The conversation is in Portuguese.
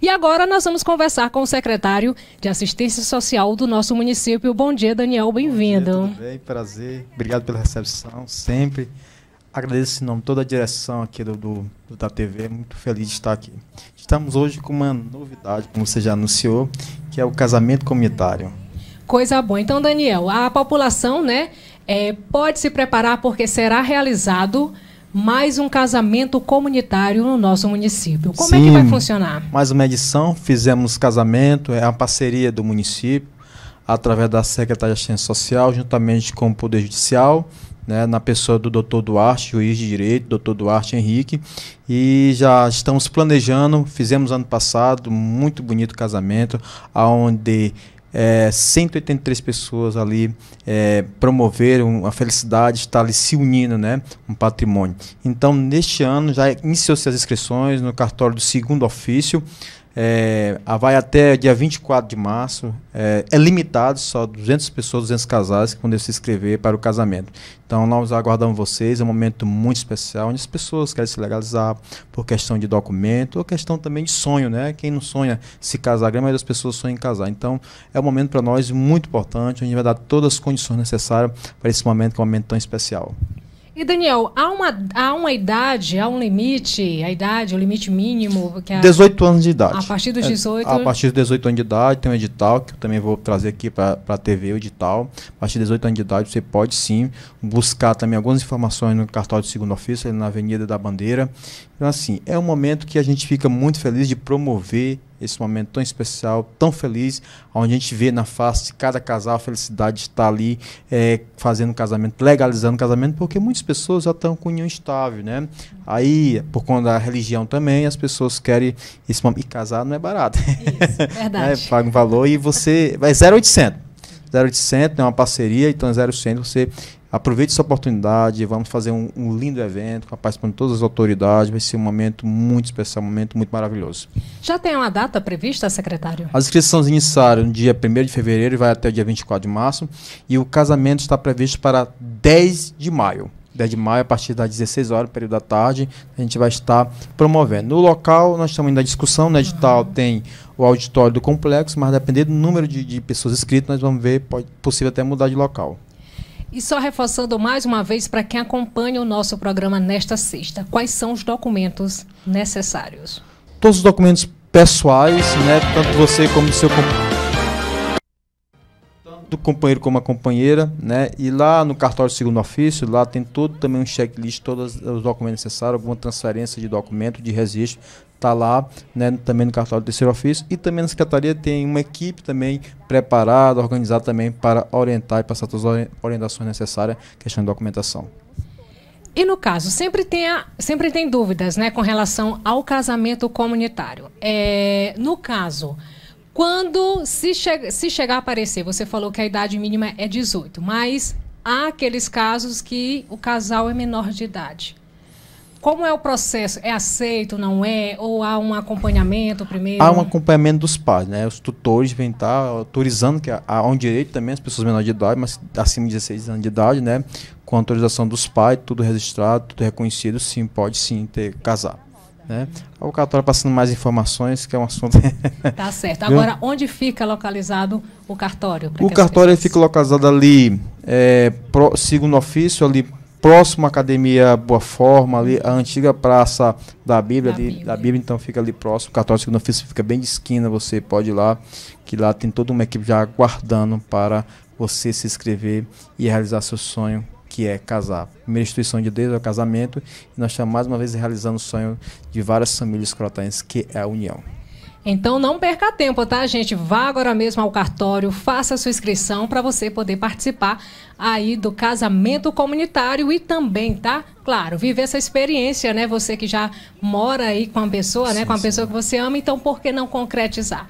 E agora nós vamos conversar com o secretário de Assistência Social do nosso município. Bom dia, Daniel, bem-vindo. Tudo bem, prazer. Obrigado pela recepção, sempre. Agradeço em nome toda a direção aqui do, do, da TV, tá muito feliz de estar aqui. Estamos hoje com uma novidade, como você já anunciou, que é o casamento comunitário. Coisa boa. Então, Daniel, a população né, é, pode se preparar porque será realizado mais um casamento comunitário no nosso município. Como Sim, é que vai funcionar? Mais uma edição, fizemos casamento, é a parceria do município, através da Secretaria de Assistência Social, juntamente com o Poder Judicial, né, na pessoa do doutor Duarte, juiz de direito, doutor Duarte Henrique, e já estamos planejando, fizemos ano passado, muito bonito casamento, onde é, 183 pessoas ali é, promoveram a felicidade, está ali se unindo, né? Um patrimônio. Então, neste ano já iniciou-se as inscrições no cartório do segundo ofício. É, vai até dia 24 de março. É, é, limitado, só 200 pessoas, 200 casais que podem se inscrever para o casamento. Então, nós aguardamos vocês. É um momento muito especial, onde as pessoas querem se legalizar por questão de documento ou questão também de sonho, né? Quem não sonha se casar, a grande maioria das pessoas sonha em casar. Então, é um momento para nós muito importante, a gente vai dar todas as condições necessárias para esse momento, que é um momento tão especial. E Daniel, há uma, há uma idade, há um limite, a idade, o limite mínimo? Que a, 18 anos de idade. A partir dos 18? É, a partir dos 18 anos de idade tem um edital, que eu também vou trazer aqui para a TV, o edital. A partir dos 18 anos de idade você pode sim buscar também algumas informações no cartório de segundo ofício, na Avenida da Bandeira. Então assim, é um momento que a gente fica muito feliz de promover esse momento tão especial, tão feliz, onde a gente vê na face de cada casal a felicidade de estar ali é, fazendo casamento, legalizando casamento, porque muitas pessoas já estão com união estável, né? Aí, por conta da religião também, as pessoas querem esse momento. E casar não é barato. Isso, verdade. é, paga um valor e você. Vai 0,800. 0800 é uma parceria, então 0800 é você aproveite essa oportunidade, vamos fazer um, um lindo evento, com a participação de todas as autoridades, vai ser um momento muito especial, um momento muito maravilhoso. Já tem uma data prevista, secretário? As inscrições iniciaram no dia 1 de fevereiro e vai até o dia 24 de março, e o casamento está previsto para 10 de maio. 10 de maio, a partir das 16 horas, período da tarde, a gente vai estar promovendo. No local, nós estamos ainda em discussão, no né? edital uhum. tem o auditório do complexo, mas dependendo do número de, de pessoas inscritas, nós vamos ver, pode possível até mudar de local. E só reforçando mais uma vez para quem acompanha o nosso programa nesta sexta, quais são os documentos necessários? Todos os documentos pessoais, né, tanto você como seu companheiro do companheiro como a companheira, né? E lá no cartório segundo ofício, lá tem todo também um checklist, todos os documentos necessários, alguma transferência de documento, de registro, tá lá, né? Também no cartório do terceiro ofício e também na secretaria tem uma equipe também preparada, organizada também para orientar e passar todas as orientações necessárias, questão de documentação. E no caso, sempre tem, a, sempre tem dúvidas né, com relação ao casamento comunitário. É, no caso, quando se, che se chegar a aparecer, você falou que a idade mínima é 18, mas há aqueles casos que o casal é menor de idade. Como é o processo? É aceito, não é? Ou há um acompanhamento primeiro? Há um acompanhamento dos pais, né? Os tutores vêm estar tá autorizando, que há um direito também, as pessoas menores de idade, mas acima de 16 anos de idade, né? Com autorização dos pais, tudo registrado, tudo reconhecido, sim, pode sim ter casar. Né? A passando mais informações, que é um assunto. tá certo. Agora, onde fica localizado o cartório? O cartório pessoas... fica localizado ali, é, pro, segundo ofício, ali próximo à Academia Boa Forma, ali, a antiga praça da Bíblia, da, ali, Bíblia. da Bíblia, então fica ali próximo. O cartório segundo ofício fica bem de esquina, você pode ir lá, que lá tem toda uma equipe já aguardando para você se inscrever e realizar seu sonho que é casar. A primeira instituição de Deus é o casamento, e nós estamos mais uma vez realizando o sonho de várias famílias croatenses, que é a união. Então não perca tempo, tá, gente? Vá agora mesmo ao cartório, faça a sua inscrição para você poder participar aí do casamento comunitário e também, tá? Claro, viver essa experiência, né? Você que já mora aí com a pessoa, né? sim, né? Com a pessoa que você ama, então por que não concretizar?